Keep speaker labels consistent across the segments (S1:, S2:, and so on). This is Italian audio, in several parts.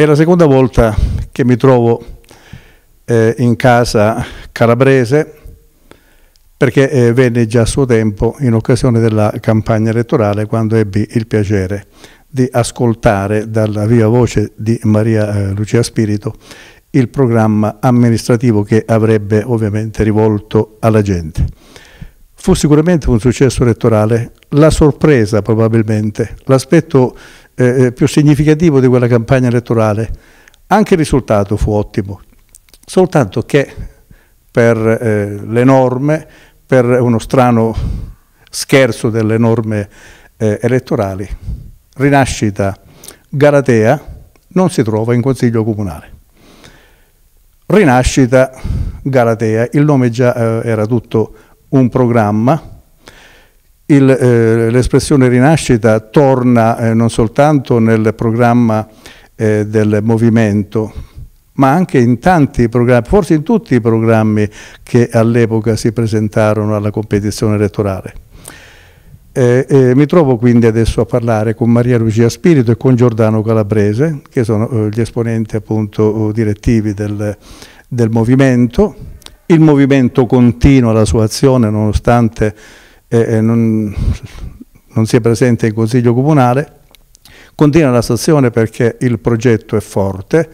S1: È la seconda volta che mi trovo eh, in casa calabrese perché eh, venne già a suo tempo in occasione della campagna elettorale quando ebbi il piacere di ascoltare dalla viva voce di Maria eh, Lucia Spirito il programma amministrativo che avrebbe ovviamente rivolto alla gente. Fu sicuramente un successo elettorale, la sorpresa probabilmente, l'aspetto eh, eh, più significativo di quella campagna elettorale. Anche il risultato fu ottimo, soltanto che per eh, le norme, per uno strano scherzo delle norme eh, elettorali, Rinascita Galatea non si trova in Consiglio Comunale. Rinascita Galatea, il nome già eh, era tutto un programma eh, l'espressione rinascita torna eh, non soltanto nel programma eh, del movimento, ma anche in tanti programmi, forse in tutti i programmi che all'epoca si presentarono alla competizione elettorale. Eh, eh, mi trovo quindi adesso a parlare con Maria Lucia Spirito e con Giordano Calabrese, che sono eh, gli esponenti appunto direttivi del, del movimento. Il movimento continua la sua azione nonostante eh, non, non si è presente in Consiglio Comunale, continua la stazione perché il progetto è forte,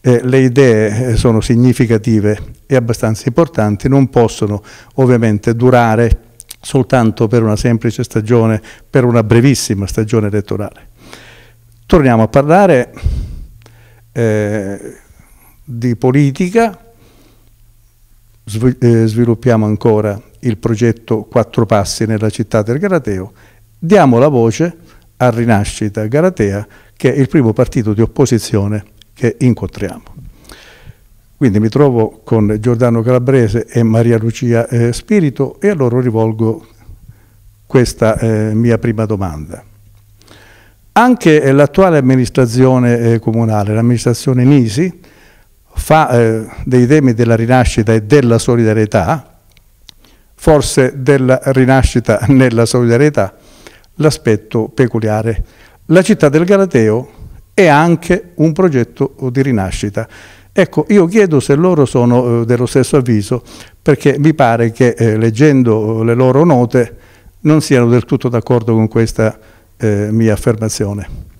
S1: eh, le idee eh, sono significative e abbastanza importanti, non possono ovviamente durare soltanto per una semplice stagione, per una brevissima stagione elettorale. Torniamo a parlare eh, di politica, eh, sviluppiamo ancora il progetto Quattro Passi nella città del Galateo, diamo la voce a Rinascita Galatea, che è il primo partito di opposizione che incontriamo. Quindi mi trovo con Giordano Calabrese e Maria Lucia eh, Spirito e a loro rivolgo questa eh, mia prima domanda. Anche l'attuale amministrazione eh, comunale, l'amministrazione Nisi, fa eh, dei temi della rinascita e della solidarietà, forse della rinascita nella solidarietà, l'aspetto peculiare. La città del Galateo è anche un progetto di rinascita. Ecco, io chiedo se loro sono eh, dello stesso avviso, perché mi pare che eh, leggendo eh, le loro note non siano del tutto d'accordo con questa eh, mia affermazione.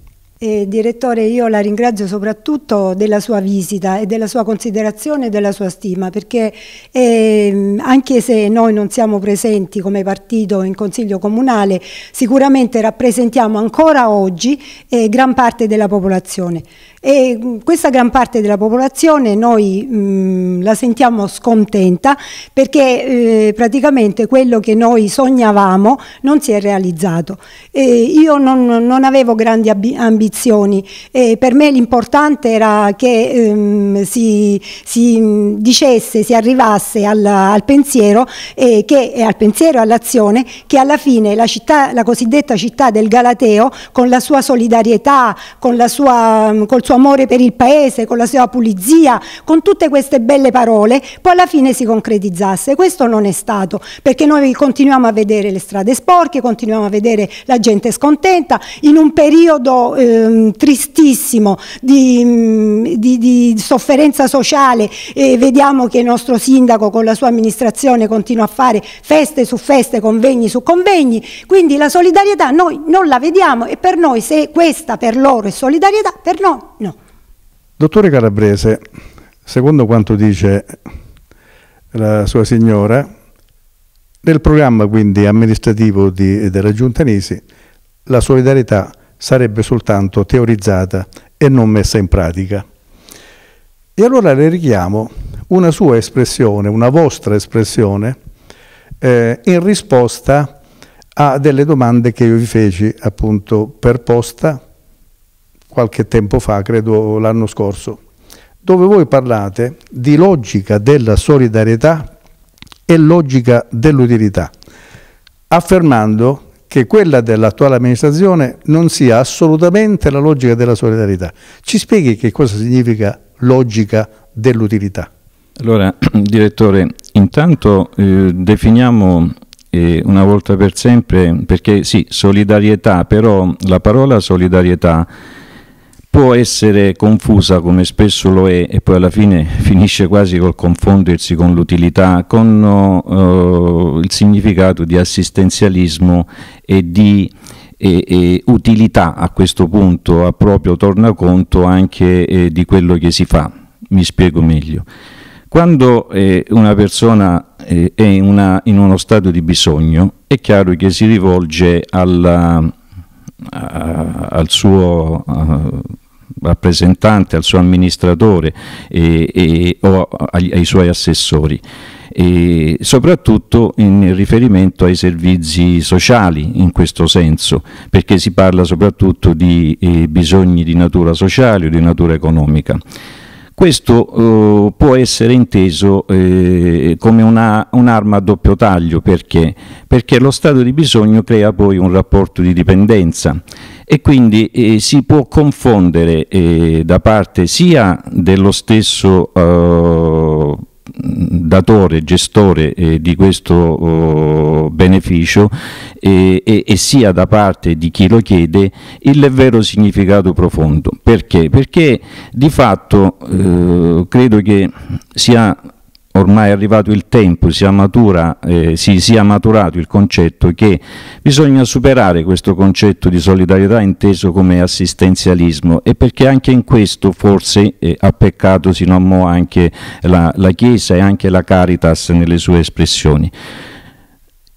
S2: Eh, direttore, io la ringrazio soprattutto della sua visita e della sua considerazione e della sua stima, perché ehm, anche se noi non siamo presenti come partito in Consiglio Comunale, sicuramente rappresentiamo ancora oggi eh, gran parte della popolazione. E mm, questa gran parte della popolazione noi mh, mm, la sentiamo scontenta perché eh, praticamente quello che noi sognavamo non si è realizzato. Eh, io non, non, avevo grandi ambizioni, eh, per me l'importante era che ehm, si, si, mm, dicesse, si arrivasse al, al pensiero e che, al pensiero e all'azione che alla fine la, città, la cosiddetta città del Galateo con la sua solidarietà, con la sua, col suo suo amore per il paese, con la sua pulizia, con tutte queste belle parole, poi alla fine si concretizzasse. Questo non è stato, perché noi continuiamo a vedere le strade sporche, continuiamo a vedere la gente scontenta, in un periodo eh, tristissimo di, di, di, sofferenza sociale eh, vediamo che il nostro sindaco con la sua amministrazione continua a fare feste su feste, convegni su convegni, quindi la solidarietà noi non la vediamo e per noi se questa per loro è solidarietà, per noi
S1: Dottore Calabrese, secondo quanto dice la sua signora, nel programma quindi amministrativo di, della Giunta Nisi la solidarietà sarebbe soltanto teorizzata e non messa in pratica. E allora le richiamo una sua espressione, una vostra espressione, eh, in risposta a delle domande che io vi feci appunto per posta qualche tempo fa, credo l'anno scorso, dove voi parlate di logica della solidarietà e logica dell'utilità, affermando che quella dell'attuale amministrazione non sia assolutamente la logica della solidarietà. Ci spieghi che cosa significa logica dell'utilità?
S3: Allora, direttore, intanto eh, definiamo eh, una volta per sempre, perché sì, solidarietà, però la parola solidarietà può essere confusa come spesso lo è e poi alla fine finisce quasi col confondersi con l'utilità, con uh, il significato di assistenzialismo e di e, e utilità a questo punto a proprio tornaconto anche eh, di quello che si fa. Mi spiego meglio. Quando eh, una persona eh, è in, una, in, uno stato di bisogno, è chiaro che si rivolge alla, a, al suo... A, rappresentante, al suo amministratore e, e, o agli, ai suoi assessori e soprattutto in riferimento ai servizi sociali in questo senso, perché si parla soprattutto di eh, bisogni di natura sociale o di natura economica. Questo eh, può essere inteso eh, come un'arma un a doppio taglio perché? perché lo stato di bisogno crea poi un rapporto di dipendenza e quindi eh, si può confondere eh, da parte sia dello stesso eh, datore, gestore eh, di questo eh, beneficio eh, e, sia da parte di chi lo chiede il vero significato profondo. Perché? Perché di fatto eh, credo che sia ormai è arrivato il tempo, si, matura, eh, si sia maturato il concetto che bisogna superare questo concetto di solidarietà inteso come assistenzialismo e perché anche in questo forse eh, ha peccato sino a mo anche la, la Chiesa e anche la Caritas nelle sue espressioni.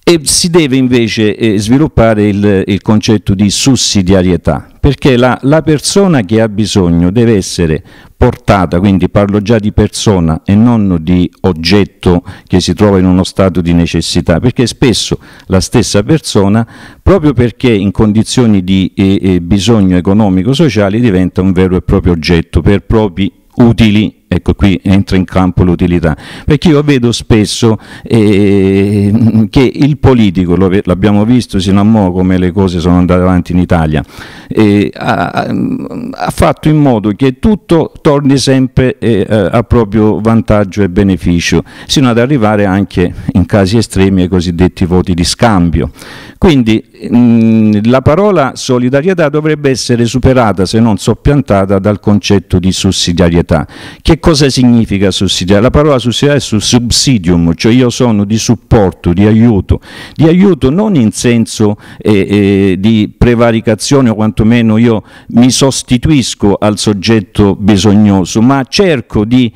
S3: E si deve invece eh, sviluppare il, il concetto di sussidiarietà, perché la, la, persona che ha bisogno deve essere portata, quindi parlo già di persona e non di oggetto che si trova in uno stato di necessità, perché spesso la stessa persona, proprio perché in condizioni di eh, eh bisogno economico sociale diventa un vero e proprio oggetto per propri utili Ecco qui entra in campo l'utilità, perché io vedo spesso eh, che il politico, l'abbiamo visto sino a mo come le cose sono andate avanti in Italia, eh, ha, ha, fatto in modo che tutto torni sempre eh, a proprio vantaggio e beneficio, sino ad arrivare anche in casi estremi ai cosiddetti voti di scambio. Quindi mh, la parola solidarietà dovrebbe essere superata, se non soppiantata, dal concetto di sussidiarietà, che cosa significa sussidiare? La parola sussidiare è su subsidium, cioè io sono di supporto, di aiuto, di aiuto non in senso eh, eh, di prevaricazione o quantomeno io mi sostituisco al soggetto bisognoso, ma cerco di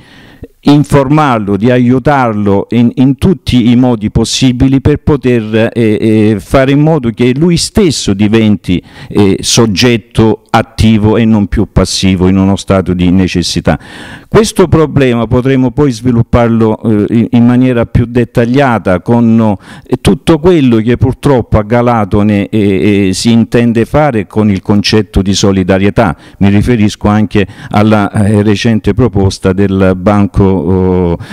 S3: informarlo, di aiutarlo in, in, tutti i modi possibili per poter eh, eh, fare in modo che lui stesso diventi eh, soggetto attivo e non più passivo in uno stato di necessità. Questo problema potremo poi svilupparlo eh, in maniera più dettagliata con eh, tutto quello che purtroppo a Galatone eh, si intende fare con il concetto di solidarietà. Mi riferisco anche alla recente proposta del Banco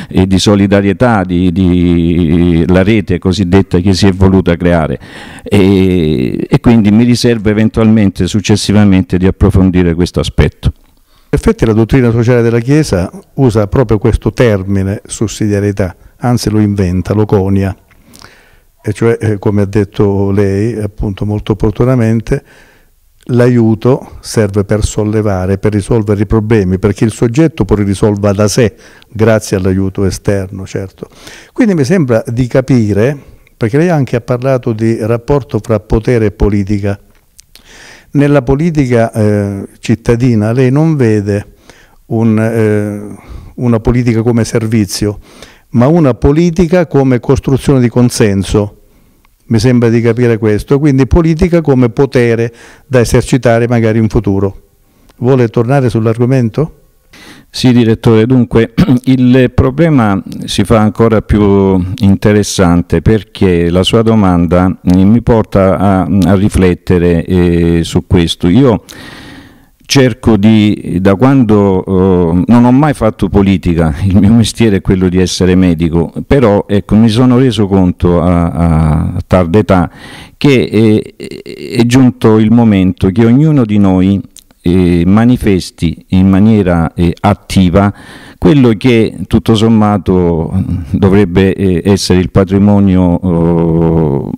S3: eh, e di solidarietà di, di, la rete cosiddetta che si è voluta creare e, e quindi mi riservo eventualmente successivamente di approfondire questo aspetto.
S1: In effetti la dottrina sociale della Chiesa usa proprio questo termine sussidiarietà, anzi lo inventa, lo conia, e cioè, eh, come ha detto lei appunto molto opportunamente, L'aiuto serve per sollevare, per risolvere i problemi, perché il soggetto poi li risolva da sé, grazie all'aiuto esterno, certo. Quindi mi sembra di capire, perché lei anche ha parlato di rapporto fra potere e politica. Nella politica eh, cittadina lei non vede un, eh, una politica come servizio, ma una politica come costruzione di consenso mi sembra di capire questo, quindi politica come potere da esercitare magari in futuro. Vuole tornare sull'argomento? Sì, direttore, dunque il problema
S3: si fa ancora più interessante perché la sua domanda eh, mi porta a, a riflettere eh, su questo. Io cerco di, da quando eh, non ho mai fatto politica, il mio mestiere è quello di essere medico, però ecco, mi sono reso conto a, a tarda età che è, eh, è, giunto il momento che ognuno di noi eh, manifesti in maniera eh, attiva quello che tutto sommato dovrebbe eh, essere il patrimonio eh,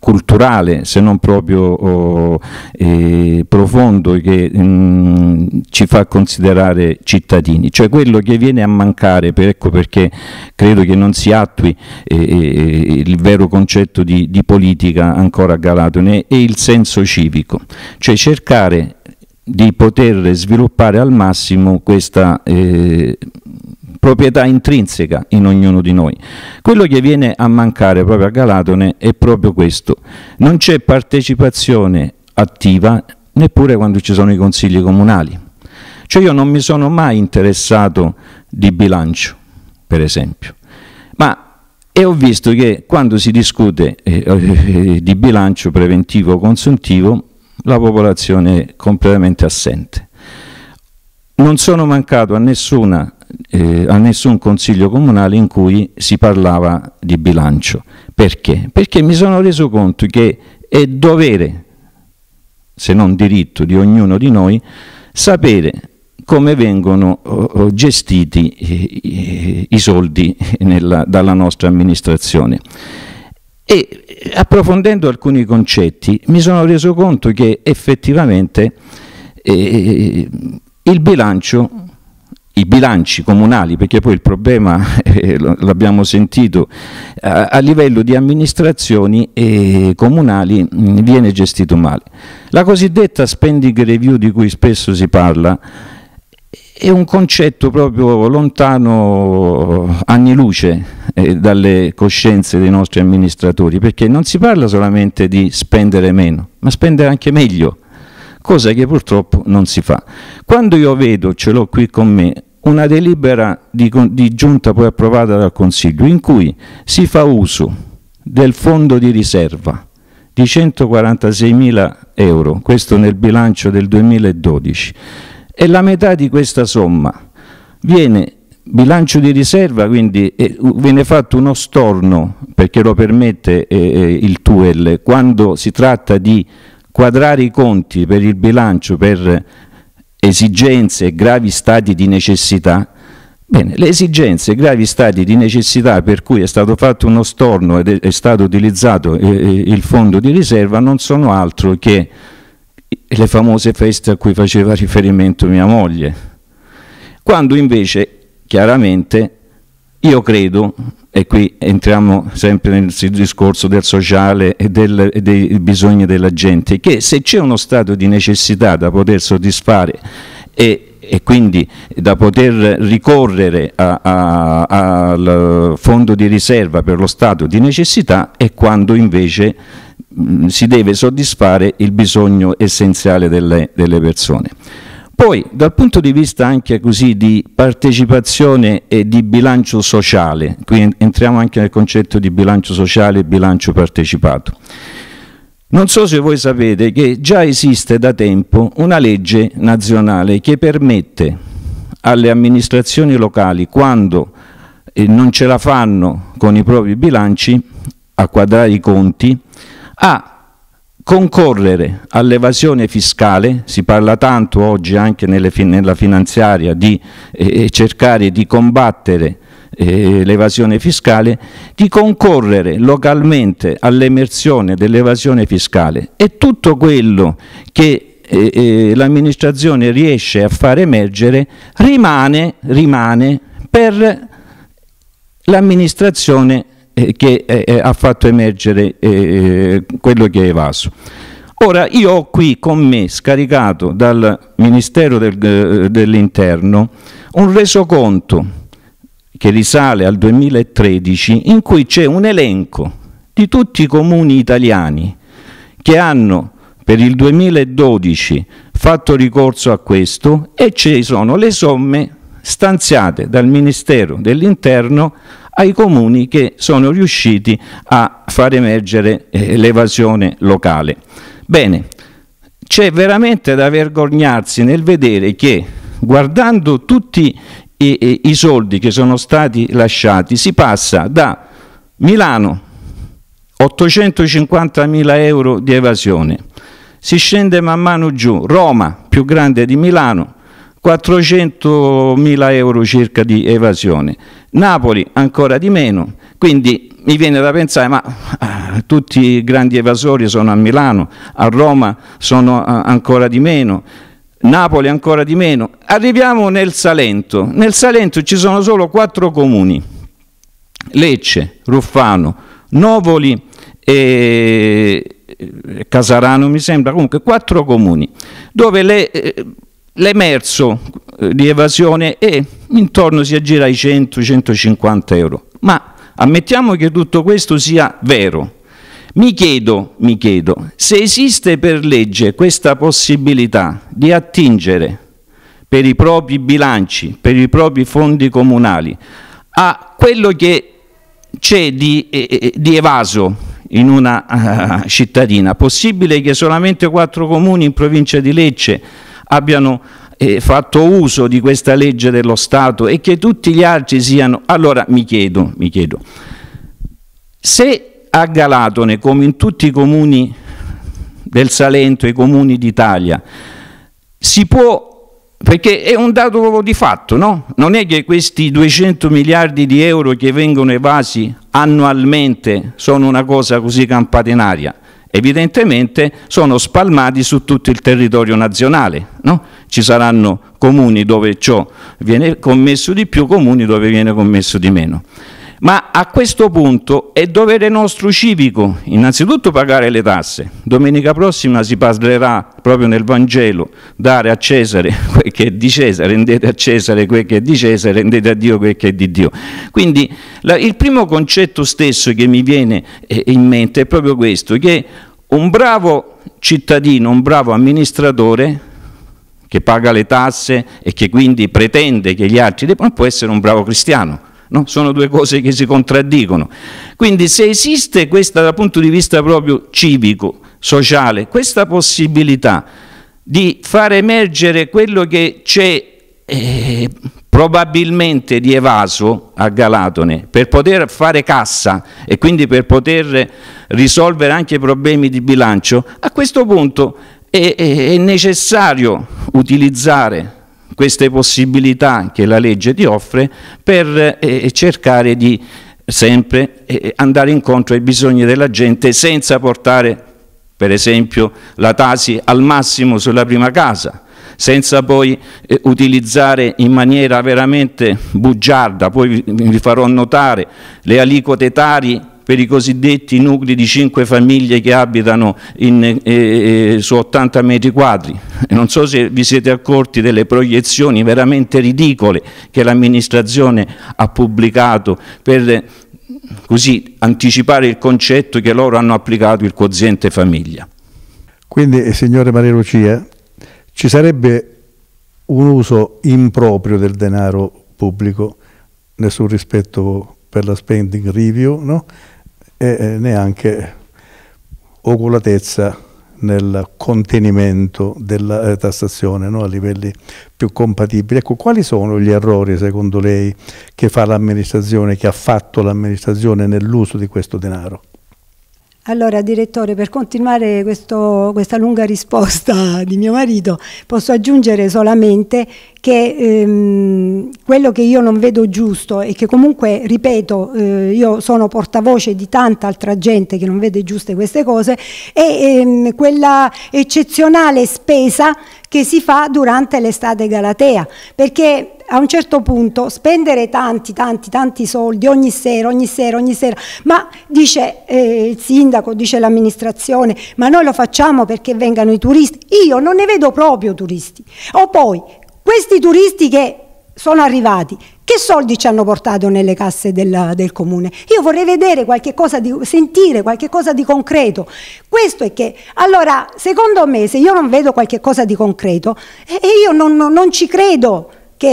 S3: culturale se non proprio oh, eh, profondo che mh, mm, ci fa considerare cittadini, cioè quello che viene a mancare, per, ecco perché credo che non si attui eh, eh, eh il vero concetto di, di politica ancora a Galatone, è il senso civico, cioè cercare di poter sviluppare al massimo questa eh, proprietà intrinseca in ognuno di noi. Quello che viene a mancare proprio a Galatone è proprio questo. Non c'è partecipazione attiva neppure quando ci sono i consigli comunali. Cioè io non mi sono mai interessato di bilancio, per esempio, ma e ho visto che quando si discute eh, eh di bilancio preventivo o consuntivo la popolazione è completamente assente. Non sono mancato a nessuna eh, a nessun consiglio comunale in cui si parlava di bilancio. Perché? Perché mi sono reso conto che è dovere, se non diritto, di ognuno di noi sapere come vengono eh, eh, gestiti eh, i soldi nella, dalla nostra amministrazione. E approfondendo alcuni concetti mi sono reso conto che effettivamente eh, il bilancio i bilanci comunali, perché poi il problema, eh, l'abbiamo sentito, a, a, livello di amministrazioni eh, comunali mh, mm, viene gestito male. La cosiddetta spending review di cui spesso si parla è un concetto proprio lontano anni luce eh, dalle coscienze dei nostri amministratori, perché non si parla solamente di spendere meno, ma spendere anche meglio cosa che purtroppo non si fa. Quando io vedo, ce l'ho qui con me, una delibera di, di giunta poi approvata dal Consiglio in cui si fa uso del fondo di riserva di 146 mila euro, questo nel bilancio del 2012, e la metà di questa somma viene bilancio di riserva, quindi eh, viene fatto uno storno, perché lo permette eh, eh il TUEL, quando si tratta di quadrare i conti per il bilancio per esigenze e gravi stati di necessità, Bene, le esigenze, i gravi stati di necessità per cui è stato fatto uno storno ed è stato utilizzato eh, eh, il fondo di riserva non sono altro che le famose feste a cui faceva riferimento mia moglie, quando invece chiaramente io credo, e qui entriamo sempre nel discorso del sociale e, del, e dei bisogni della gente, che se c'è uno stato di necessità da poter soddisfare e e quindi da poter ricorrere al fondo di riserva per lo stato di necessità è quando invece mh, si deve soddisfare il bisogno essenziale delle, delle persone. Poi dal punto di vista anche così di partecipazione e di bilancio sociale, qui entriamo anche nel concetto di bilancio sociale e bilancio partecipato. Non so se voi sapete che già esiste da tempo una legge nazionale che permette alle amministrazioni locali, quando eh, non ce la fanno con i propri bilanci a quadrare i conti, a concorrere all'evasione fiscale, si parla tanto oggi anche fin nella finanziaria di eh, cercare di combattere eh, l'evasione fiscale, di concorrere localmente all'emersione dell'evasione fiscale e tutto quello che eh, eh, l'amministrazione riesce a far emergere rimane, rimane per l'amministrazione eh, che eh, eh, ha fatto emergere eh, eh, quello che è evaso. Ora io ho qui con me scaricato dal Ministero del, dell'Interno un resoconto che risale al 2013 in cui c'è un elenco di tutti i comuni italiani che hanno per il 2012 fatto ricorso a questo e ci sono le somme stanziate dal Ministero dell'Interno ai comuni che sono riusciti a far emergere eh, l'evasione locale. Bene, c'è veramente da vergognarsi nel vedere che guardando tutti i, i soldi che sono stati lasciati si passa da Milano 850 mila euro di evasione, si scende man mano giù, Roma più grande di Milano 400.000 euro circa di evasione, Napoli ancora di meno, quindi mi viene da pensare ma ah, tutti i grandi evasori sono a Milano, a Roma sono ah, ancora di meno, Napoli ancora di meno. Arriviamo nel Salento, nel Salento ci sono solo quattro comuni, Lecce, Ruffano, Novoli e Casarano mi sembra, comunque quattro comuni dove le... Eh, l'emerso eh, di evasione è intorno si aggira ai 100-150 euro. Ma ammettiamo che tutto questo sia vero. Mi chiedo, mi chiedo, se esiste per legge questa possibilità di attingere per i propri bilanci, per i propri fondi comunali, a quello che c'è di, eh, eh di, evaso in una eh, cittadina. Possibile che solamente quattro comuni in provincia di Lecce abbiano eh, fatto uso di questa legge dello Stato e che tutti gli altri siano... Allora mi chiedo, mi chiedo se a Galatone, come in tutti i comuni del Salento, i comuni d'Italia, si può perché è un dato di fatto, no? Non è che questi 200 miliardi di euro che vengono evasi annualmente sono una cosa così campata in aria evidentemente sono spalmati su tutto il territorio nazionale. No? Ci saranno comuni dove ciò viene commesso di più, comuni dove viene commesso di meno. Ma a questo punto è dovere nostro civico innanzitutto pagare le tasse. Domenica prossima si parlerà proprio nel Vangelo dare a Cesare quel che è di Cesare, rendete a Cesare quel che è di Cesare, rendete a Dio quel che è di Dio. Quindi la, il primo concetto stesso che mi viene eh, in mente è proprio questo, che un bravo cittadino, un bravo amministratore che paga le tasse e che quindi pretende che gli altri, ma può essere un bravo cristiano no? sono due cose che si contraddicono. Quindi se esiste questa dal punto di vista proprio civico, sociale, questa possibilità di far emergere quello che c'è eh, probabilmente di evaso a Galatone per poter fare cassa e quindi per poter risolvere anche i problemi di bilancio, a questo punto è, è, è necessario utilizzare queste possibilità che la legge ti offre per eh, cercare di sempre eh, andare incontro ai bisogni della gente senza portare per esempio la tasi al massimo sulla prima casa, senza poi eh, utilizzare in maniera veramente bugiarda, poi vi, vi farò notare le aliquote tari per i cosiddetti nuclei di 5 famiglie che abitano in, eh, eh su 80 metri quadri. Non so se vi siete accorti delle proiezioni veramente ridicole che l'amministrazione ha pubblicato per eh, così anticipare il concetto che loro hanno applicato il quoziente famiglia.
S1: Quindi, eh, signore Maria Lucia, ci sarebbe un uso improprio del denaro pubblico, nessun rispetto per la spending review, no? e neanche oculatezza nel contenimento della eh, tassazione no? a livelli più compatibili. Ecco, quali sono gli errori secondo lei che fa l'amministrazione, che ha fatto l'amministrazione nell'uso di questo denaro?
S2: Allora, direttore, per continuare questo, questa lunga risposta di mio marito, posso aggiungere solamente che ehm, quello che io non vedo giusto e che comunque, ripeto, eh, io sono portavoce di tanta altra gente che non vede giuste queste cose, è ehm, quella eccezionale spesa che si fa durante l'estate Galatea, perché a un certo punto spendere tanti, tanti, tanti soldi ogni sera, ogni sera, ogni sera, ma dice eh, il sindaco, dice l'amministrazione, ma noi lo facciamo perché vengano i turisti. Io non ne vedo proprio turisti. O poi, questi turisti che sono arrivati, che soldi ci hanno portato nelle casse del, del comune? Io vorrei vedere qualche cosa, di, sentire qualche cosa di concreto. Questo è che, allora, secondo me, se io non vedo qualche cosa di concreto, eh, io non, non, non ci credo che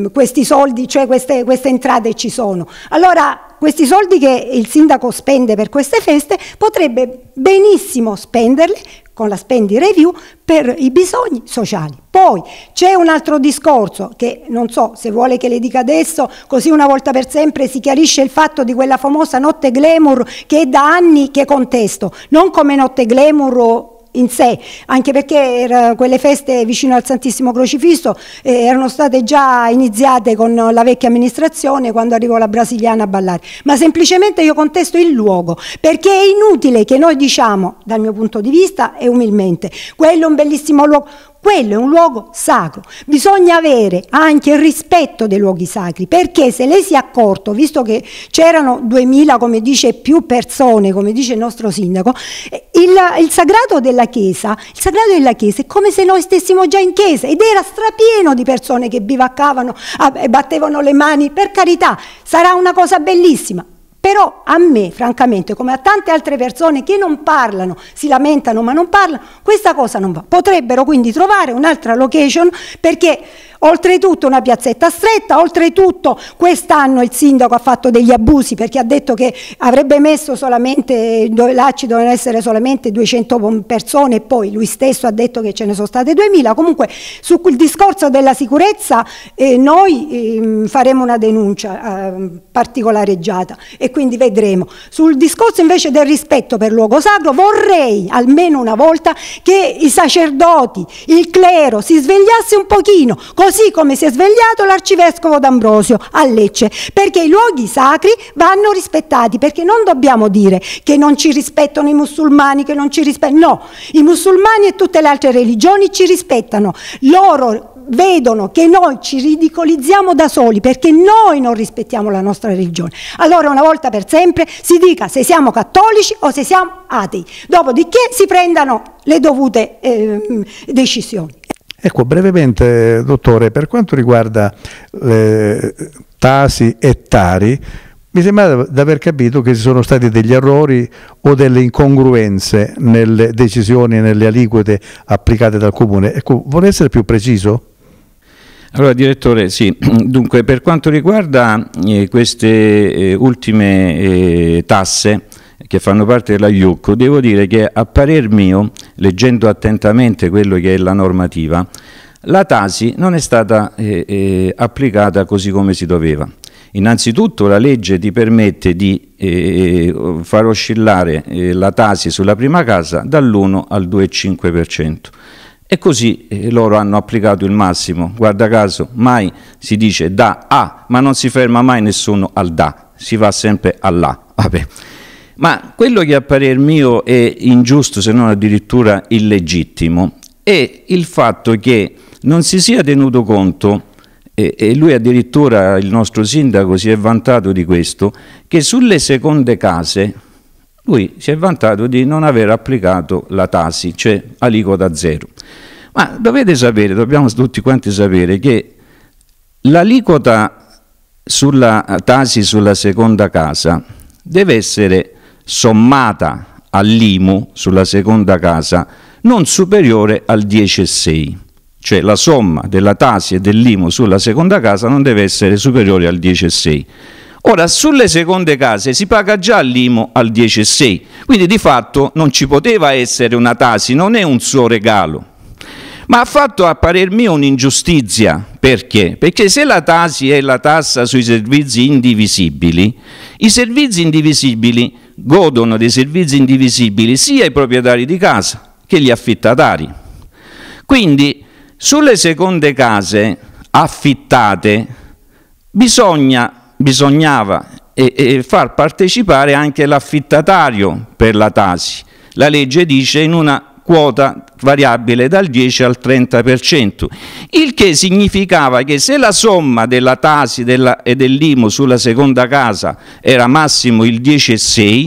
S2: eh, questi soldi, cioè queste, queste entrate ci sono. Allora questi soldi che il sindaco spende per queste feste potrebbe benissimo spenderli con la spendi review per i bisogni sociali. Poi c'è un altro discorso che non so se vuole che le dica adesso, così una volta per sempre si chiarisce il fatto di quella famosa notte glamour che è da anni che contesto, non come notte glamour in sé, anche perché quelle feste vicino al Santissimo Crocifisso eh, erano state già iniziate con la vecchia amministrazione quando arrivò la brasiliana a ballare, ma semplicemente io contesto il luogo, perché è inutile che noi diciamo, dal mio punto di vista e umilmente, quello è un bellissimo luogo, quello è un luogo sacro. Bisogna avere anche il rispetto dei luoghi sacri, perché se lei si è accorto, visto che c'erano 2000, come dice, più persone, come dice il nostro sindaco, eh, il, il, sagrato della chiesa, il sagrato della chiesa è come se noi stessimo già in chiesa ed era strapieno di persone che bivaccavano e battevano le mani, per carità, sarà una cosa bellissima, però a me, francamente, come a tante altre persone che non parlano, si lamentano ma non parlano, questa cosa non va. Potrebbero quindi trovare un'altra location perché oltretutto una piazzetta stretta, oltretutto quest'anno il sindaco ha fatto degli abusi perché ha detto che avrebbe messo solamente, là ci dovevano essere solamente 200 persone e poi lui stesso ha detto che ce ne sono state 2000, comunque su quel discorso della sicurezza eh, noi eh, faremo una denuncia eh, particolareggiata e quindi vedremo. Sul discorso invece del rispetto per luogo sacro vorrei almeno una volta che i sacerdoti, il clero si svegliasse un pochino, così come si è svegliato l'arcivescovo D'Ambrosio a Lecce, perché i luoghi sacri vanno rispettati, perché non dobbiamo dire che non ci rispettano i musulmani, che non ci rispettano, no, i musulmani e tutte le altre religioni ci rispettano, loro vedono che noi ci ridicolizziamo da soli perché noi non rispettiamo la nostra religione. Allora una volta per sempre si dica se siamo cattolici o se siamo atei, dopodiché si prendano le dovute eh, decisioni.
S1: Ecco, brevemente, dottore, per quanto riguarda eh, Tasi e Tari, mi sembra di aver capito che ci sono stati degli errori o delle incongruenze nelle decisioni e nelle aliquote applicate dal Comune. Ecco, vuole essere più preciso?
S3: Allora direttore, sì, dunque per quanto riguarda eh, queste eh, ultime eh, tasse, che fanno parte della IUC, devo dire che a parer mio, leggendo attentamente quello che è la normativa, la Tasi non è stata eh, eh, applicata così come si doveva. Innanzitutto la legge ti permette di eh, eh far oscillare eh, la Tasi sulla prima casa dall'1 al 2,5%. E così eh, loro hanno applicato il massimo. Guarda caso, mai si dice da a, ma non si ferma mai nessuno al da, si va sempre all'A. Vabbè. Ma quello che a parer mio è ingiusto, se non addirittura illegittimo, è il fatto che non si sia tenuto conto e lui addirittura, il nostro sindaco, si è vantato di questo, che sulle seconde case lui si è vantato di non aver applicato la tasi, cioè aliquota zero. Ma dovete sapere, dobbiamo tutti quanti sapere, che l'aliquota sulla tasi sulla seconda casa deve essere sommata all'IMU sulla seconda casa non superiore al 10,6, cioè la somma della Tasi e dell'IMU sulla seconda casa non deve essere superiore al 10,6. Ora, sulle seconde case si paga già l'IMU al 10,6, quindi di fatto non ci poteva essere una Tasi, non è un suo regalo. Ma ha fatto a parer mio un'ingiustizia, perché? Perché se la Tasi è la tassa sui servizi indivisibili, i servizi indivisibili godono dei servizi indivisibili sia i proprietari di casa che gli affittatari. Quindi sulle seconde case affittate bisogna, bisognava e, e far partecipare anche l'affittatario per la tasi. La legge dice in una quota variabile dal 10 al 30%, il che significava che se la somma della Tasi della, e dell'IMU sulla seconda casa era massimo il 10,6,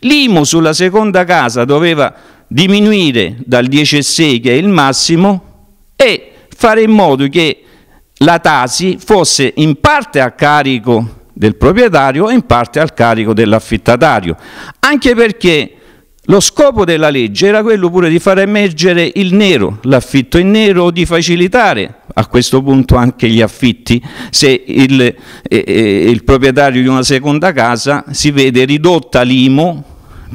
S3: l'IMO sulla seconda casa doveva diminuire dal 10,6 che è il massimo e fare in modo che la Tasi fosse in parte a carico del proprietario e in parte a carico dell'affittatario, anche perché lo scopo della legge era quello pure di far emergere il nero, l'affitto in nero, o di facilitare a questo punto anche gli affitti se il, eh, eh, il proprietario di una seconda casa si vede ridotta l'IMO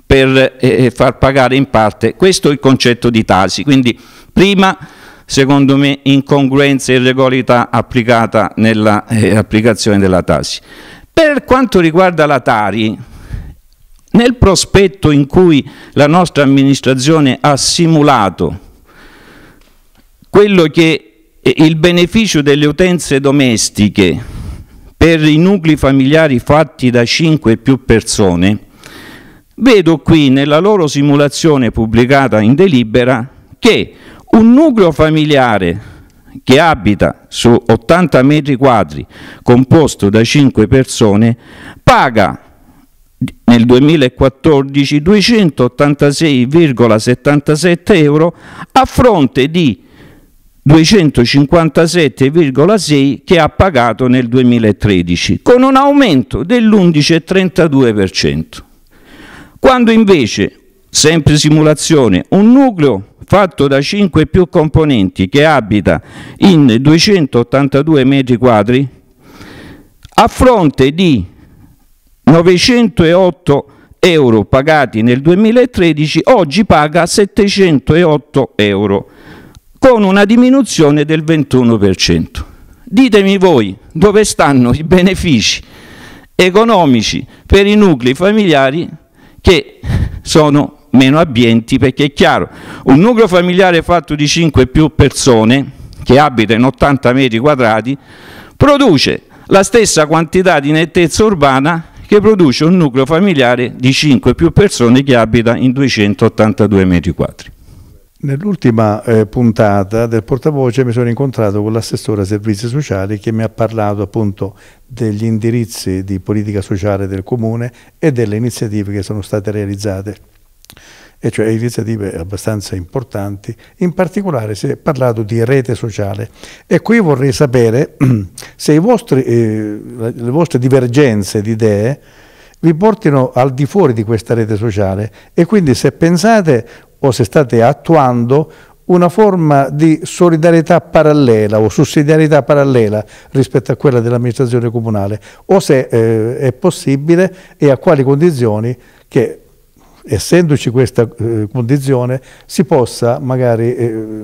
S3: per eh, eh, far pagare in parte. Questo è il concetto di Tasi, quindi prima secondo me incongruenza e irregolarità applicata nell'applicazione eh, della Tasi. Per quanto riguarda la Tari, nel prospetto in cui la nostra amministrazione ha simulato quello che il beneficio delle utenze domestiche per i nuclei familiari fatti da 5 e più persone, vedo qui nella loro simulazione pubblicata in delibera che un nucleo familiare che abita su 80 metri quadri composto da 5 persone paga nel 2014 286,77 euro a fronte di 257,6 che ha pagato nel 2013, con un aumento dell'11,32%. Quando invece, sempre simulazione, un nucleo fatto da 5 più componenti che abita in 282 metri quadri, a fronte di 908 euro pagati nel 2013, oggi paga 708 euro, con una diminuzione del 21%. Ditemi voi dove stanno i benefici economici per i nuclei familiari che sono meno abbienti perché è chiaro, un nucleo familiare fatto di 5 e più persone che abita in 80 metri quadrati produce la stessa quantità di nettezza urbana che produce un nucleo familiare di 5 più persone che abita in 282 metri quadri.
S1: Nell'ultima eh, puntata del portavoce mi sono incontrato con l'assessore a servizi sociali che mi ha parlato appunto degli indirizzi di politica sociale del comune e delle iniziative che sono state realizzate e cioè iniziative abbastanza importanti, in particolare si è parlato di rete sociale e qui vorrei sapere se vostri, eh, le vostre divergenze di idee vi portino al di fuori di questa rete sociale e quindi se pensate o se state attuando una forma di solidarietà parallela o sussidiarietà parallela rispetto a quella dell'amministrazione comunale o se eh, è possibile e a quali condizioni che essendoci questa eh, condizione, si possa magari eh,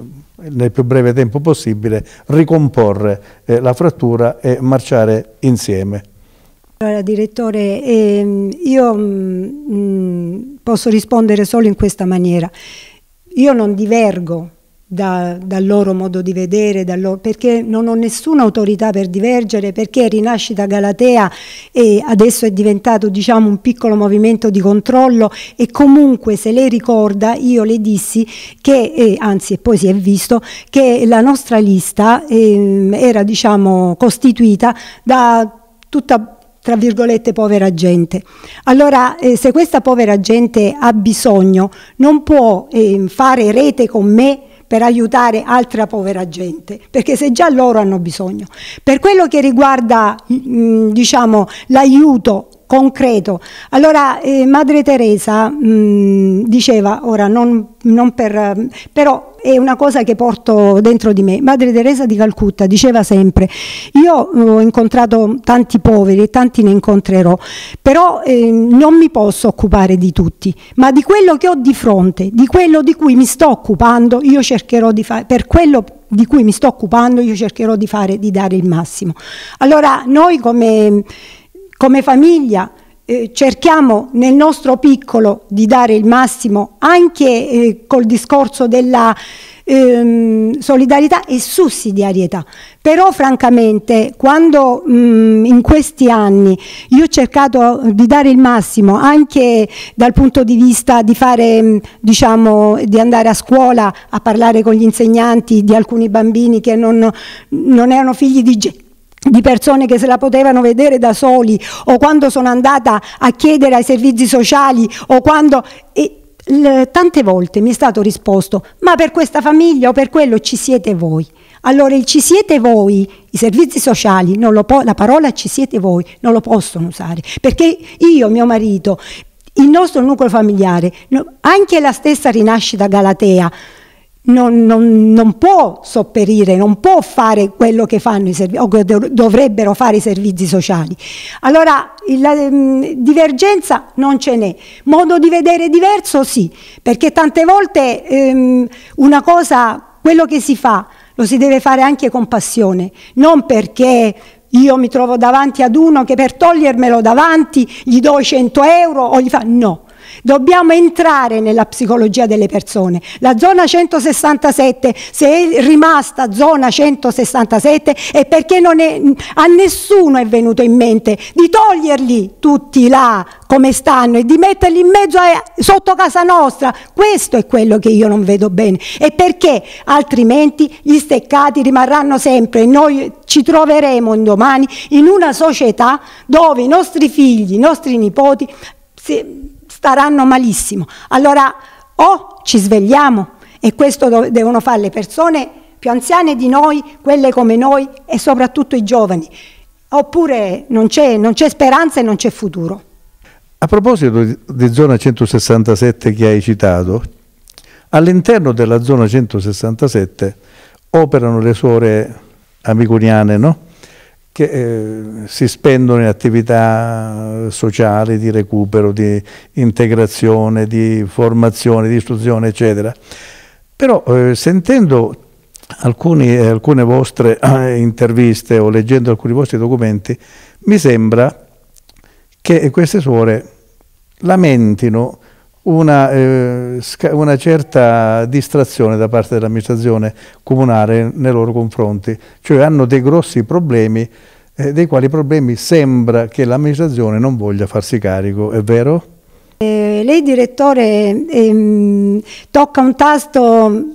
S1: nel più breve tempo possibile ricomporre eh, la frattura e marciare insieme.
S2: Allora, direttore, ehm, io mh, mm, mm, posso rispondere solo in questa maniera. Io non divergo da, dal loro modo di vedere, loro, perché non ho nessuna autorità per divergere, perché Rinascita Galatea e adesso è diventato diciamo, un piccolo movimento di controllo e comunque se lei ricorda io le dissi che, eh, anzi e poi si è visto, che la nostra lista eh, era diciamo, costituita da tutta tra virgolette povera gente. Allora eh, se questa povera gente ha bisogno non può ehm, fare rete con me per aiutare altra povera gente, perché se già loro hanno bisogno. Per quello che riguarda diciamo, l'aiuto concreto. Allora, eh, Madre Teresa mh, mm, diceva, ora non, non per, mm, però è una cosa che porto dentro di me. Madre Teresa di Calcutta diceva sempre, io ho incontrato tanti poveri e tanti ne incontrerò, però eh, non mi posso occupare di tutti, ma di quello che ho di fronte, di quello di cui mi sto occupando, io cercherò di fare, per quello di cui mi sto occupando, io cercherò di fare, di dare il massimo. Allora noi come come famiglia eh, cerchiamo nel nostro piccolo di dare il massimo anche eh, col discorso della ehm, solidarietà e sussidiarietà. Però francamente quando mh, mm, in questi anni io ho cercato di dare il massimo anche dal punto di vista di fare mh, mm, diciamo di andare a scuola a parlare con gli insegnanti di alcuni bambini che non, non erano figli di gente di persone che se la potevano vedere da soli o quando sono andata a chiedere ai servizi sociali o quando... E, tante volte mi è stato risposto ma per questa famiglia o per quello ci siete voi. Allora il ci siete voi, i servizi sociali, la parola ci siete voi non lo possono usare perché io, mio marito, il nostro nucleo familiare, anche la stessa rinascita Galatea, non, non, non, può sopperire, non può fare quello che fanno i servizi o che dovrebbero fare i servizi sociali. Allora la mm, divergenza non ce n'è, modo di vedere diverso sì, perché tante volte ehm, una cosa, quello che si fa, lo si deve fare anche con passione, non perché io mi trovo davanti ad uno che per togliermelo davanti gli do 100 euro o gli fa no Dobbiamo entrare nella psicologia delle persone. La zona 167, se è rimasta zona 167, è perché è, a nessuno è venuto in mente di toglierli tutti là come stanno e di metterli in mezzo a, sotto casa nostra. Questo è quello che io non vedo bene. E perché altrimenti gli steccati rimarranno sempre e noi ci troveremo un domani in una società dove i nostri figli, i nostri nipoti... Si, staranno malissimo. Allora o ci svegliamo, e questo devono fare le persone più anziane di noi, quelle come noi e soprattutto i giovani, oppure non c'è, non c'è speranza e non c'è futuro.
S1: A proposito di zona 167 che hai citato, all'interno della zona 167 operano le suore amiconiane, no? che eh, si spendono in attività sociali, di recupero, di integrazione, di formazione, di istruzione, eccetera. Però eh, sentendo alcuni, alcune vostre eh, interviste o leggendo alcuni vostri documenti, mi sembra che queste suore lamentino una, eh, una, certa distrazione da parte dell'amministrazione comunale nei loro confronti, cioè hanno dei grossi problemi eh, dei quali problemi sembra che l'amministrazione non voglia farsi carico, è vero?
S2: Eh, lei direttore ehm, tocca un tasto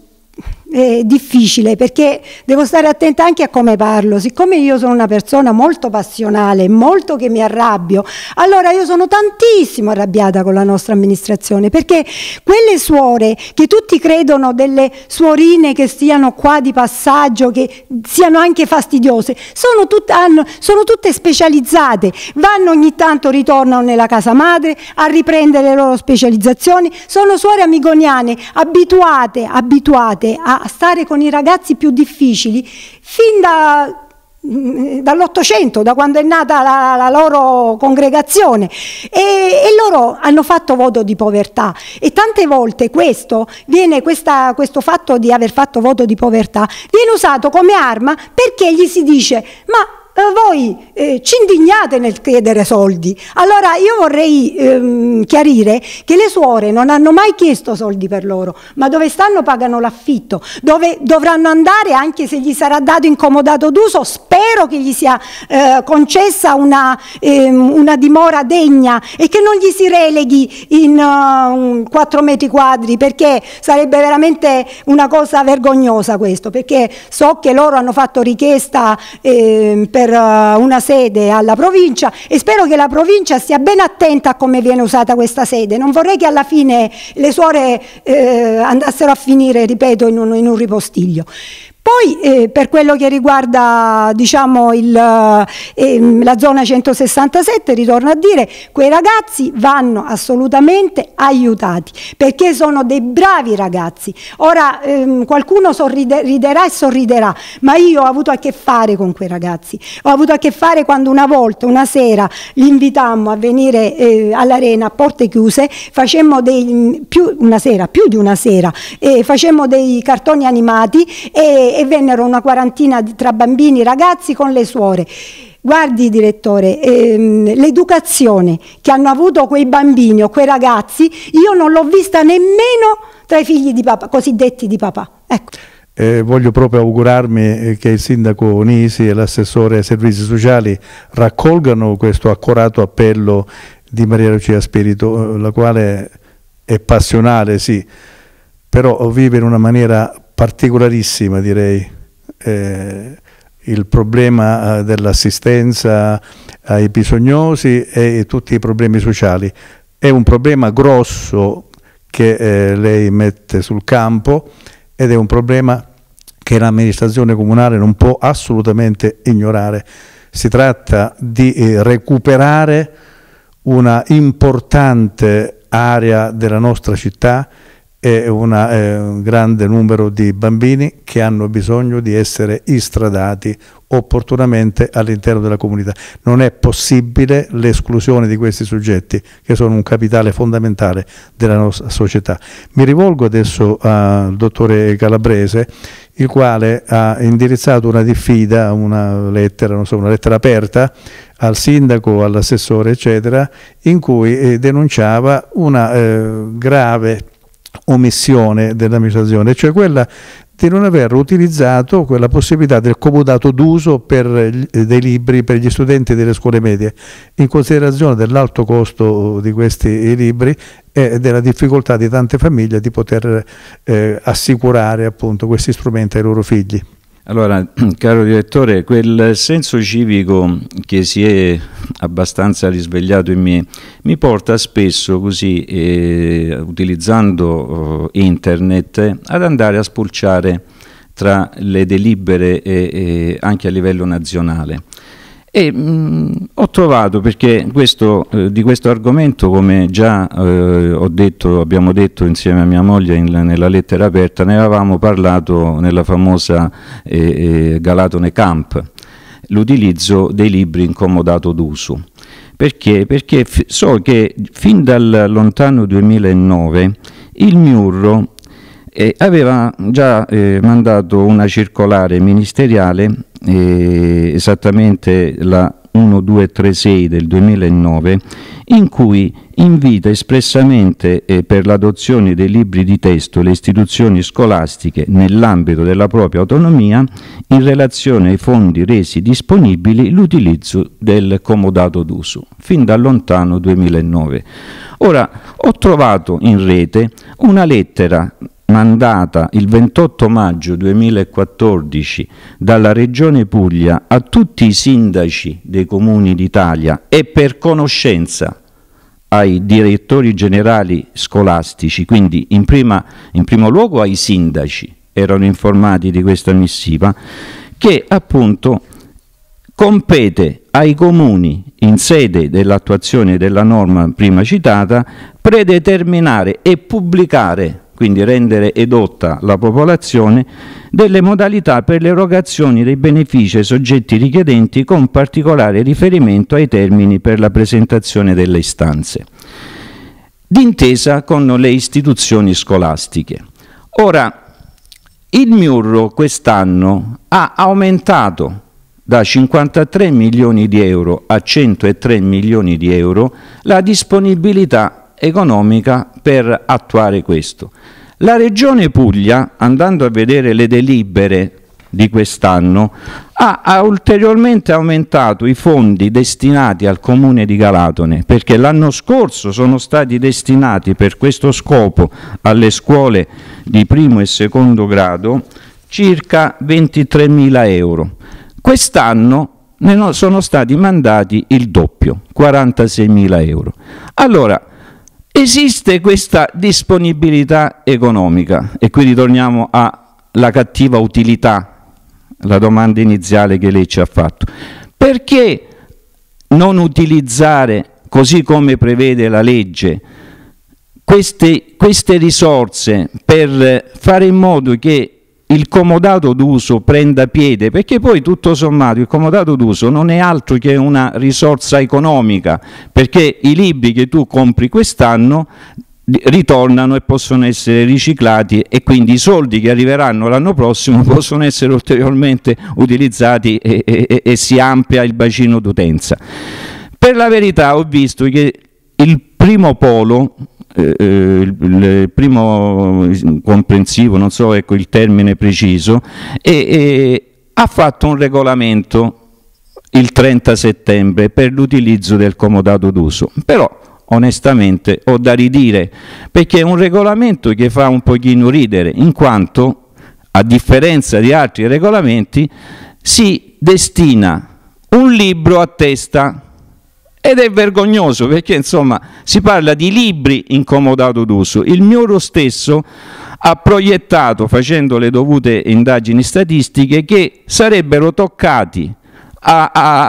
S2: eh, difficile perché devo stare attenta anche a come parlo. Siccome io sono una persona molto passionale, molto che mi arrabbio, allora io sono tantissimo arrabbiata con la nostra amministrazione perché quelle suore che tutti credono delle suorine che stiano qua di passaggio, che siano anche fastidiose, sono, tut hanno, sono tutte specializzate, vanno ogni tanto, ritornano nella casa madre a riprendere le loro specializzazioni, sono suore amigoniane abituate, abituate a a stare con i ragazzi più difficili fin da mm, dall'Ottocento, da quando è nata la, la loro congregazione e, e, loro hanno fatto voto di povertà e tante volte questo, viene questa, questo fatto di aver fatto voto di povertà viene usato come arma perché gli si dice ma eh, voi eh, ci indignate nel chiedere soldi. Allora io vorrei ehm, chiarire che le suore non hanno mai chiesto soldi per loro, ma dove stanno pagano l'affitto, dove dovranno andare anche se gli sarà dato incomodato d'uso, spero che gli sia eh, concessa una, ehm, una, dimora degna e che non gli si releghi in uh, eh, 4 metri quadri perché sarebbe veramente una cosa vergognosa questo, perché so che loro hanno fatto richiesta ehm, per per eh, una sede alla provincia e spero che la provincia stia ben attenta a come viene usata questa sede. Non vorrei che alla fine le suore eh, andassero a finire, ripeto, in un, in un ripostiglio. Poi eh, per quello che riguarda diciamo, il, eh, ehm, la zona 167, ritorno a dire, quei ragazzi vanno assolutamente aiutati perché sono dei bravi ragazzi. Ora ehm, qualcuno riderà e sorriderà, ma io ho avuto a che fare con quei ragazzi. Ho avuto a che fare quando una volta, una sera, li invitammo a venire eh, all'arena a porte chiuse, facemmo dei, più, una sera, più di una sera, facemmo dei cartoni animati e e, vennero una quarantina di, tra bambini, e ragazzi con le suore. Guardi direttore, ehm, l'educazione che hanno avuto quei bambini o quei ragazzi, io non l'ho vista nemmeno tra i figli di papà, cosiddetti di papà. Ecco.
S1: Eh, voglio proprio augurarmi eh, che il sindaco Nisi e l'assessore ai servizi sociali raccolgano questo accorato appello di Maria Lucia Spirito, eh, la quale è passionale, sì, però vive in una maniera particolarissima direi, eh, il problema eh, dell'assistenza ai bisognosi e, e tutti i problemi sociali. È un problema grosso che eh, lei mette sul campo ed è un problema che l'amministrazione comunale non può assolutamente ignorare. Si tratta di eh, recuperare una importante area della nostra città e una, eh, un grande numero di bambini che hanno bisogno di essere istradati opportunamente all'interno della comunità. Non è possibile l'esclusione di questi soggetti che sono un capitale fondamentale della nostra società. Mi rivolgo adesso al dottore Calabrese, il quale ha indirizzato una diffida, una lettera, so, una lettera aperta al sindaco, all'assessore, eccetera, in cui eh, denunciava una eh, grave omissione dell'amministrazione, cioè quella di non aver utilizzato quella possibilità del comodato d'uso per eh, dei libri per gli studenti delle scuole medie, in considerazione dell'alto costo eh, di questi eh, libri e della difficoltà di tante famiglie di poter eh, assicurare appunto, questi strumenti ai loro figli.
S3: Allora, caro direttore, quel senso civico che si è abbastanza risvegliato in me mi porta spesso così, eh, utilizzando eh, internet, ad andare a spulciare tra le delibere e, e anche a livello nazionale. E mh, mm, ho trovato, perché questo, eh, di questo argomento, come già eh, detto, abbiamo detto insieme a mia moglie in, nella lettera aperta, ne avevamo parlato nella famosa eh, eh Galatone Camp, l'utilizzo dei libri incomodato d'uso. Perché? Perché so che fin dal lontano 2009 il Miurro eh, aveva già eh, mandato una circolare ministeriale eh, esattamente la 1236 del 2009, in cui invita espressamente eh, per l'adozione dei libri di testo le istituzioni scolastiche nell'ambito della propria autonomia in relazione ai fondi resi disponibili l'utilizzo del comodato d'uso, fin da lontano 2009. Ora, ho trovato in rete una lettera mandata il 28 maggio 2014 dalla Regione Puglia a tutti i sindaci dei comuni d'Italia e per conoscenza ai direttori generali scolastici, quindi in, prima, in primo luogo ai sindaci erano informati di questa missiva, che appunto compete ai comuni in sede dell'attuazione della norma prima citata predeterminare e pubblicare quindi rendere edotta la popolazione, delle modalità per l'erogazione dei benefici ai soggetti richiedenti con particolare riferimento ai termini per la presentazione delle istanze, d'intesa con le istituzioni scolastiche. Ora, il Miurro quest'anno ha aumentato da 53 milioni di euro a 103 milioni di euro la disponibilità economica per attuare questo. La Regione Puglia, andando a vedere le delibere di quest'anno, ha, ulteriormente aumentato i fondi destinati al comune di Galatone, perché l'anno scorso sono stati destinati per questo scopo alle scuole di primo e secondo grado circa 23.000 euro. Quest'anno ne sono stati mandati il doppio, 46.000 euro. Allora, Esiste questa disponibilità economica e qui ritorniamo alla cattiva utilità, la domanda iniziale che lei ci ha fatto. Perché non utilizzare, così come prevede la legge, queste, queste risorse per fare in modo che il comodato d'uso prenda piede, perché poi tutto sommato il comodato d'uso non è altro che una risorsa economica, perché i libri che tu compri quest'anno ritornano e possono essere riciclati e quindi i soldi che arriveranno l'anno prossimo possono essere ulteriormente utilizzati e, e, e si amplia il bacino d'utenza. Per la verità ho visto che il primo polo eh, eh, il primo mm, comprensivo, non so ecco, il termine preciso, e, e ha fatto un regolamento il 30 settembre per l'utilizzo del comodato d'uso. Però onestamente ho da ridire perché è un regolamento che fa un pochino ridere in quanto a differenza di altri regolamenti si destina un libro a testa ed è vergognoso perché insomma si parla di libri incomodato d'uso. Il Miuro stesso ha proiettato, facendo le dovute indagini statistiche, che sarebbero toccati a, a,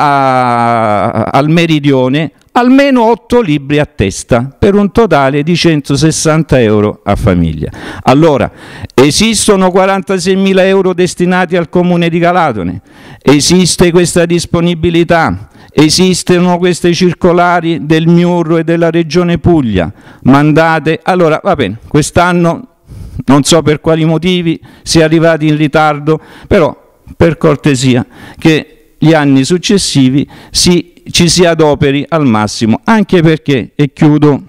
S3: a, al meridione almeno 8 libri a testa per un totale di 160 euro a famiglia. Allora, esistono 46.000 euro destinati al comune di Calatone, esiste questa disponibilità, Esistono queste circolari del Miurro e della Regione Puglia, mandate... Allora, va bene, quest'anno non so per quali motivi si è arrivati in ritardo, però per cortesia che gli anni successivi si, ci si adoperi al massimo, anche perché, e chiudo,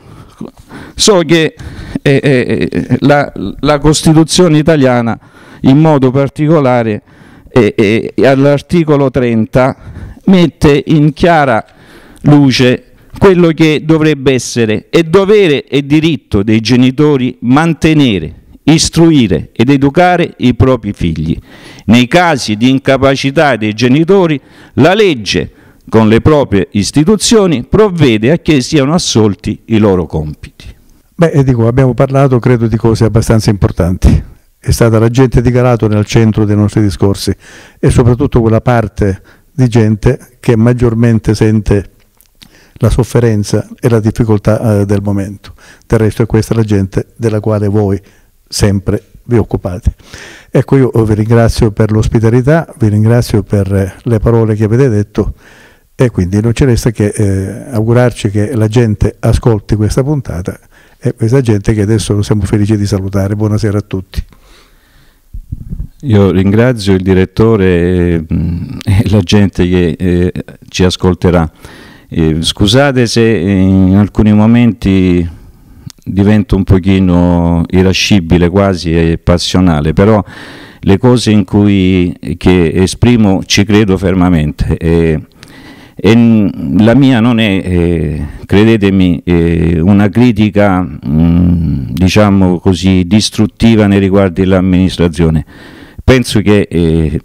S3: so che eh, eh, eh la, la, Costituzione italiana in modo particolare eh, all'articolo 30 mette in chiara luce quello che dovrebbe essere e dovere e diritto dei genitori mantenere, istruire ed educare i propri figli. Nei casi di incapacità dei genitori, la legge, con le proprie istituzioni, provvede a che siano assolti i loro compiti.
S1: Beh, dico, abbiamo parlato credo di cose abbastanza importanti. È stata la gente di Galato nel centro dei nostri discorsi e soprattutto quella parte di gente che maggiormente sente la sofferenza e la difficoltà eh, del momento. Del resto è questa la gente della quale voi sempre vi occupate. Ecco, io eh, vi ringrazio per l'ospitalità, vi ringrazio per eh, le parole che avete detto e quindi non ci resta che eh, augurarci che la gente ascolti questa puntata e questa gente che adesso siamo felici di salutare. Buonasera a tutti.
S3: Io ringrazio il direttore e mm, la gente che eh, ci ascolterà. Eh, scusate se in alcuni momenti divento un pochino irascibile quasi e passionale, però le cose in cui che esprimo ci credo fermamente e, e mm, la mia non è, eh, credetemi, eh, una critica mh, mm, diciamo così distruttiva nei riguardi dell'amministrazione penso che eh,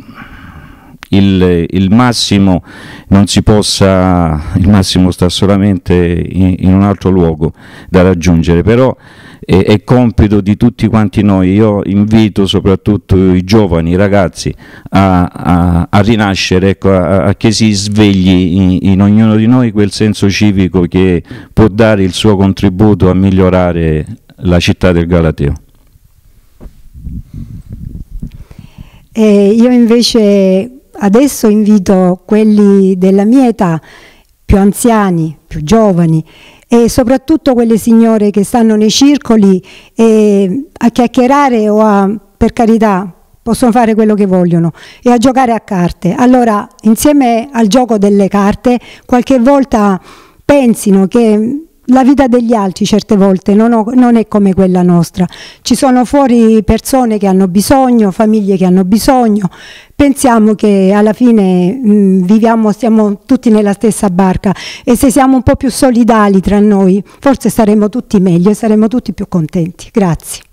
S3: il, il, massimo non si possa, il massimo sta solamente in, in un altro luogo da raggiungere, però è, eh, è, compito di tutti quanti noi, io invito soprattutto i giovani, i ragazzi a, a, a rinascere, ecco, a, a, che si svegli in, in, ognuno di noi quel senso civico che può dare il suo contributo a migliorare la città del Galateo.
S2: E io invece adesso invito quelli della mia età, più anziani, più giovani e soprattutto quelle signore che stanno nei circoli a chiacchierare o a, per carità, possono fare quello che vogliono e a giocare a carte. Allora, insieme al gioco delle carte, qualche volta pensino che la vita degli altri certe volte non, ho, non, è come quella nostra. Ci sono fuori persone che hanno bisogno, famiglie che hanno bisogno. Pensiamo che alla fine mh, viviamo, siamo tutti nella stessa barca e se siamo un po' più solidali tra noi, forse saremo tutti meglio e saremo tutti più contenti. Grazie.